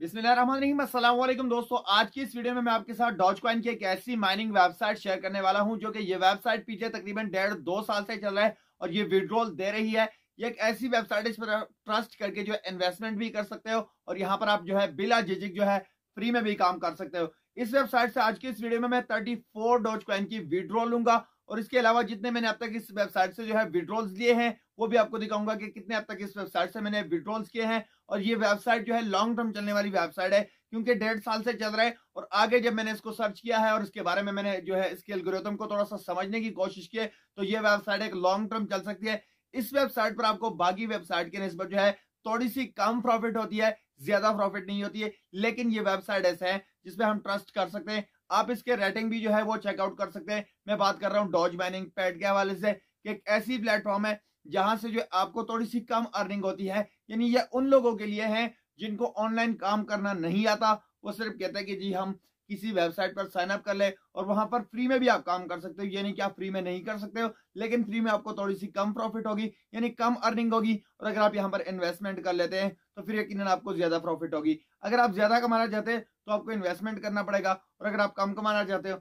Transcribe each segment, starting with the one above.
बिस्मिल्लाहिर्रहमानिर्रहीम दोस्तों आज की इस वीडियो में मैं आपके साथ डॉज कॉइन की एक ऐसी माइनिंग वेबसाइट शेयर करने वाला हूं जो कि ये वेबसाइट पीछे तकरीबन डेढ़ दो साल से चल रहा है और ये विड्रॉल दे रही है ये एक ऐसी वेबसाइट इस पर ट्रस्ट करके जो है इन्वेस्टमेंट भी कर सकते हो और यहाँ पर आप जो है बिला जिजिक जो है फ्री में भी काम कर सकते हो इस वेबसाइट से आज की इस वीडियो में मैं थर्टी फोर डॉज कॉइन की विड्रॉल लूंगा और इसके अलावा जितने मैंने अब तक इस वेबसाइट से जो है विड्रॉल्स लिए हैं वो भी आपको दिखाऊंगा कि कितने अब तक इस वेबसाइट से मैंने विड्रॉल्स किए हैं और ये वेबसाइट जो है लॉन्ग टर्म चलने वाली वेबसाइट है क्योंकि डेढ़ साल से चल रहा है और आगे जब मैंने इसको सर्च किया है और इसके बारे में मैंने जो है इसके एल्गोरिथम को थोड़ा सा समझने की कोशिश की है तो ये वेबसाइट एक लॉन्ग टर्म चल सकती है इस वेबसाइट पर आपको बाकी वेबसाइट के नस्बत जो है थोड़ी सी कम प्रॉफिट होती है ज्यादा प्रॉफिट नहीं होती है लेकिन ये वेबसाइट ऐसे है जिसमें हम ट्रस्ट कर सकते हैं आप इसके रेटिंग भी जो है वो चेकआउट कर सकते हैं मैं बात कर रहा हूँ डॉज माइनिंग पैट के हवाले से कि एक ऐसी प्लेटफॉर्म है जहां से जो आपको थोड़ी सी कम अर्निंग होती है यानी ये उन लोगों के लिए है जिनको ऑनलाइन काम करना नहीं आता वो सिर्फ कहते हैं कि जी हम किसी वेबसाइट पर साइन अप कर ले और वहां पर फ्री में भी आप काम कर सकते हो यानी कि आप फ्री में नहीं कर सकते हो लेकिन फ्री में आपको थोड़ी सी कम प्रॉफिट होगी यानी कम अर्निंग होगी और अगर आप यहाँ पर इन्वेस्टमेंट कर लेते हैं तो फिर यकीन आपको ज्यादा प्रॉफिट होगी अगर आप ज्यादा कमाना चाहते हैं तो आपको इन्वेस्टमेंट करना पड़ेगा और अगर आप कम कमाना चाहते हो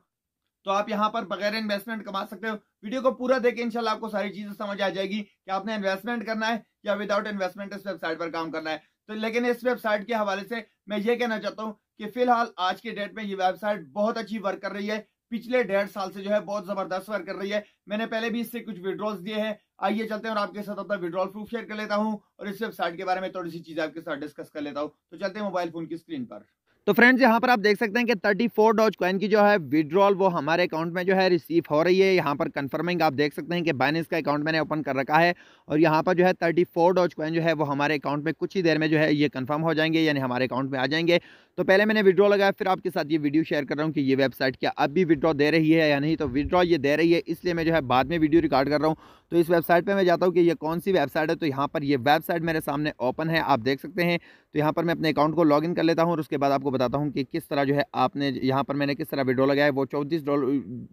तो आप यहाँ पर बगैर इन्वेस्टमेंट कमा सकते हो वीडियो को पूरा देखे इनशाला आपको सारी चीजें समझ आ जाएगी कि आपने इन्वेस्टमेंट करना है या विदाउट इन्वेस्टमेंट इस वेबसाइट पर काम करना है तो लेकिन इस वेबसाइट के हवाले से मैं ये कहना चाहता हूँ कि फिलहाल आज के डेट में ये वेबसाइट बहुत अच्छी वर्क कर रही है पिछले डेढ़ साल से जो है बहुत जबरदस्त वर्क कर रही है मैंने पहले भी इससे कुछ विड्रॉल्स दिए हैं आइए चलते हैं और आपके साथ अपना विड्रॉल प्रूफ शेयर कर लेता हूँ और इस वेबसाइट के बारे में थोड़ी सी चीज आपके साथ डिस्कस कर लेता हूँ तो चलते हैं मोबाइल फोन की स्क्रीन पर तो फ्रेंड्स यहाँ पर आप देख सकते हैं कि 34 फोर डॉज कॉइन की जो है विड्रॉल वो हमारे अकाउंट में जो है रिसीव हो रही है यहाँ पर कंफर्मिंग आप देख सकते हैं कि बाइनेंस का अकाउंट मैंने ओपन कर रखा है और यहाँ पर जो है 34 फोर डॉज कॉइन जो है वो हमारे अकाउंट में कुछ ही देर में जो है ये कन्फर्म हो जाएंगे यानी हमारे अकाउंट में आ जाएंगे तो पहले मैंने विड्रॉ लगाया फिर आपके साथ ये वीडियो शेयर कर रहा हूँ कि ये वेबसाइट क्या अब भी विड्रॉ दे रही है या नहीं तो विड्रॉ ये दे रही है इसलिए मैं जो है बाद में वीडियो रिकॉर्ड कर रहा हूँ तो इस वेबसाइट पर मैं जाता हूँ कि ये कौन सी वेबसाइट है तो यहाँ पर ये वेबसाइट मेरे सामने ओपन है आप देख सकते हैं तो यहाँ पर मैं अपने अकाउंट को लॉगिन कर लेता हूँ और उसके बाद आपको बताता हूँ कि किस तरह जो है आपने यहाँ पर मैंने किस तरह विड्रॉ लगाया है वो डॉल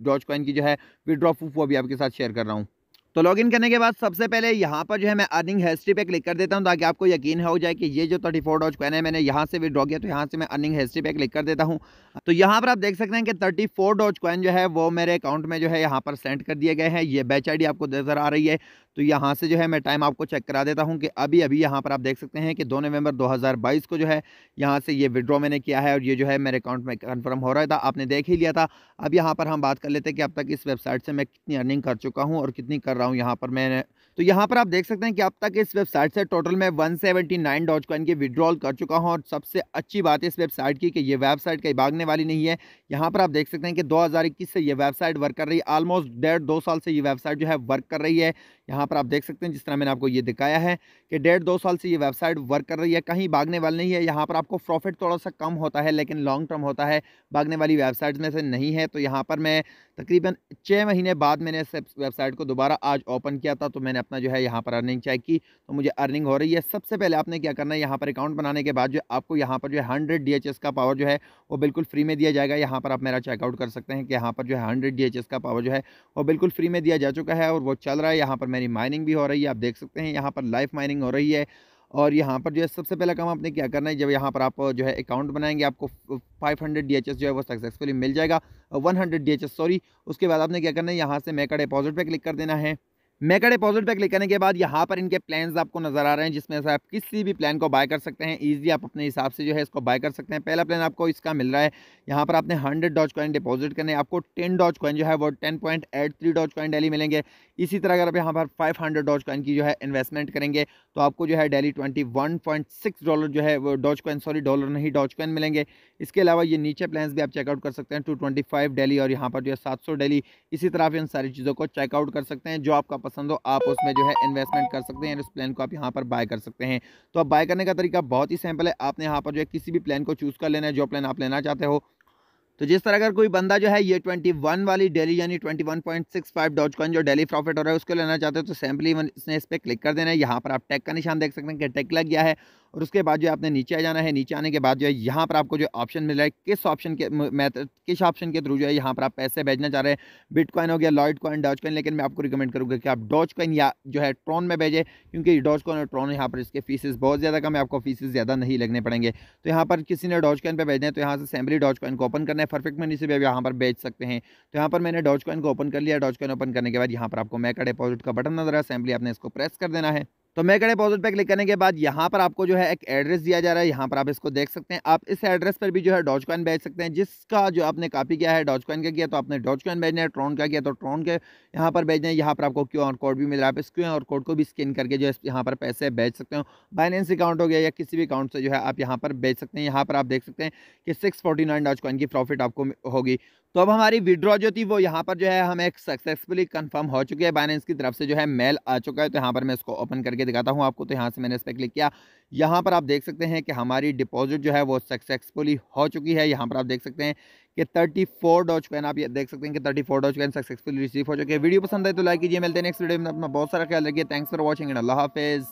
डॉच कॉइन की जो है विड्रॉ प्रूफ वो भी आपके साथ शेयर कर रहा हूँ तो लॉगिन करने के बाद सबसे पहले यहाँ पर जो है मैं अर्निंग हिस्ट्री पे क्लिक कर देता हूँ ताकि आपको यकीन हो जाए कि ये जो थर्टी फोर डॉज कॉइन है मैंने यहाँ से विड्रॉ किया तो यहाँ से मैं अर्निंग हिस्ट्री पे क्लिक कर देता हूँ तो यहाँ पर आप देख सकते हैं कि थर्टी फोर डॉज कॉइन जो है वो मेरे अकाउंट में जो है यहाँ पर सेंड कर दिए गए हैं ये बैच आई आपको नजर आ रही है तो यहाँ से जो है मैं टाइम आपको चेक करा देता हूँ कि अभी अभी यहाँ पर आप देख सकते हैं कि दो नवंबर 2022 को जो है यहाँ से ये विड्रॉ मैंने किया है और ये जो है मेरे अकाउंट में कन्फर्म हो रहा था आपने देख ही लिया था अब यहाँ पर हम बात कर लेते हैं कि अब तक इस वेबसाइट से मैं कितनी अर्निंग कर चुका हूँ और कितनी कर रहा हूँ यहाँ पर मैंने तो यहाँ पर आप देख सकते हैं कि अब तक इस वेबसाइट से टोटल मैं one seventy nine doge coin की विड्रॉल कर चुका हूँ और सबसे अच्छी बात है इस वेबसाइट की कि ये वेबसाइट कहीं भागने वाली नहीं है यहाँ पर आप देख सकते हैं कि इक्कीस से ये वेबसाइट वर्क कर रही है ऑलमोस्ट डेढ़ दो साल से ये वेबसाइट जो है वर्क कर रही है यहाँ पर आप देख सकते हैं जिस तरह मैंने आपको ये दिखाया है कि डेढ़ दो साल से ये वेबसाइट वर्क कर रही है कहीं भागने वाली नहीं है यहाँ पर आपको प्रॉफिट थोड़ा सा कम होता है लेकिन लॉन्ग टर्म होता है भागने वाली वेबसाइट में से नहीं है तो यहाँ पर मैं तकरीबन छः महीने बाद मैंने इस वेबसाइट को दोबारा आज ओपन किया था तो मैंने अपना जो है यहाँ पर अर्निंग चेक की तो मुझे अर्निंग हो रही है सबसे पहले आपने क्या करना है यहाँ पर अकाउंट बनाने के बाद जो आपको यहाँ पर जो है हंड्रेड डी का पावर जो है वो बिल्कुल फ्री में दिया जाएगा यहाँ पर आप मेरा चेकआउट कर सकते हैं कि यहाँ पर जो है हंड्रेड डी का पावर जो है वो बिल्कुल फ्री में दिया जा चुका है और वो चल रहा है यहाँ पर मेरी माइनिंग भी हो रही है आप देख सकते हैं यहाँ पर लाइफ माइनिंग हो रही है और यहाँ पर जो है सबसे पहला काम आपने क्या करना है जब यहाँ पर आप जो है अकाउंट बनाएंगे आपको 500 हंड्रेड जो है वो सक्सेसफुली मिल जाएगा 100 हंड्रेड सॉरी उसके बाद आपने क्या करना है यहाँ से मेका डिपॉजिट पे क्लिक कर देना है मेगा डिपॉजिट पे क्लिक करने के बाद यहाँ पर इनके प्लान्स आपको नज़र आ रहे हैं जिसमें से आप किसी भी प्लान को बाय कर सकते हैं ईजिली आप अपने हिसाब से जो है इसको बाय कर सकते हैं पहला प्लान आपको इसका मिल रहा है यहाँ पर आपने हंड्रेड डॉज कॉइन डिपॉजिट करने आपको टेन डॉज कॉइन जो है वो ten point eight three doge coin daily मिलेंगे इसी तरह अगर आप यहाँ पर फाइव हंड्रेड डॉज कॉइन की जो है इन्वेस्टमेंट करेंगे तो आपको जो है daily twenty one point six dollar जो है वो डॉज कॉइन सॉरी डॉलर नहीं डॉज कॉइन मिलेंगे इसके अलावा ये नीचे प्लान भी आप चेकआउट कर सकते हैं टू ट्वेंटी फाइव डेली और यहाँ पर जो है सात सौ डेली इसी तरह आप इन सारी चीज़ों को चेकआउट कर सकते हैं जो आपका पसंद हो आप उसमें जो है इन्वेस्टमेंट कर सकते हैं उस प्लान को आप यहाँ पर बाय कर सकते हैं तो आप बाय करने का तरीका बहुत ही सिंपल है आपने यहाँ पर जो है किसी भी प्लान को चूज़ कर लेना है जो प्लान आप लेना चाहते हो तो जिस तरह अगर कोई बंदा जो है ये 21 वाली डेली यानी 21.65 डॉट कॉइन जो डेली प्रॉफिट हो रहा है उसको लेना चाहते हो तो सैम्पली इसने इस पर क्लिक कर देना है यहाँ पर आप टैग का निशान देख सकते हैं कि टैग लग गया है और उसके बाद जो है आपने नीचे आ जाना है नीचे आने के बाद जो है यहाँ पर आपको जो ऑप्शन मिल रहा है किस ऑप्शन के मैथड किस ऑप्शन के थ्रू जो है यहाँ पर आप पैसे भेजना चाह रहे हैं बिटकॉइन हो गया लॉइड कॉइन डॉज कॉइन लेकिन मैं आपको रिकमेंड करूँगा कि आप डॉज कॉइन या जो है ट्रॉन में भेजें क्योंकि डॉज कॉइन और ट्रॉन यहाँ पर इसके फीसेज बहुत ज़्यादा कम है आपको फीसेज ज़्यादा नहीं लगने पड़ेंगे तो यहाँ पर किसी ने डॉज कॉइन पर भेजना है तो यहाँ से सैम्बली डॉज कॉइन को ओपन करना है परफेक्ट मनी से भी आप यहाँ पर भेज सकते हैं तो यहाँ पर मैंने डॉज कॉइन को ओपन कर लिया डॉज कॉइन ओपन करने के बाद यहाँ पर आपको मैका डिपॉजिट का बटन नजर आया सैम्पली आपने इसको प्रेस कर देना है तो कड़े पॉजिट पे क्लिक करने के बाद यहाँ पर आपको जो है एक एड्रेस दिया जा रहा है यहाँ पर आप इसको देख सकते हैं आप इस एड्रेस पर भी जो है डॉज कॉइन भेज सकते हैं जिसका जो आपने कॉपी किया है डॉज कॉइन का किया तो आपने डॉज कॉइन भेजना है ट्रॉन का किया तो ट्रॉन के यहाँ पर भेजना है यहाँ पर आपको क्यू आर कोड भी मिल रहा है आप इस क्यू आर कोड को भी स्कैन करके जो है यहाँ पर पैसे भेज सकते हो बाइनेंस अकाउंट हो गया या किसी भी अकाउंट से जो है आप यहाँ पर भेज सकते हैं यहाँ पर आप देख सकते हैं कि six forty nine doge coin की प्रॉफिट आपको होगी तो अब हमारी विड्रॉ जो थी वो यहाँ पर जो है हमें सक्सेसफुली कन्फर्म हो चुकी है बाइनेंस की तरफ से जो है मेल आ चुका है तो यहाँ पर मैं इसको ओपन करके करके दिखाता हूँ आपको तो यहाँ से मैंने इस पर क्लिक किया यहाँ पर आप देख सकते हैं कि हमारी डिपॉजिट जो है वो सक्सेसफुली हो चुकी है यहाँ पर आप देख सकते हैं कि थर्टी फोर डॉच कॉइन आप ये देख सकते हैं कि thirty four doge coin successfully receive हो चुके हैं वीडियो पसंद है तो लाइक कीजिए मिलते हैं नेक्स्ट वीडियो में अपना बहुत सारा ख्याल रखिए थैंक्स फॉर वॉचिंग एंड अल्लाह हाफिज़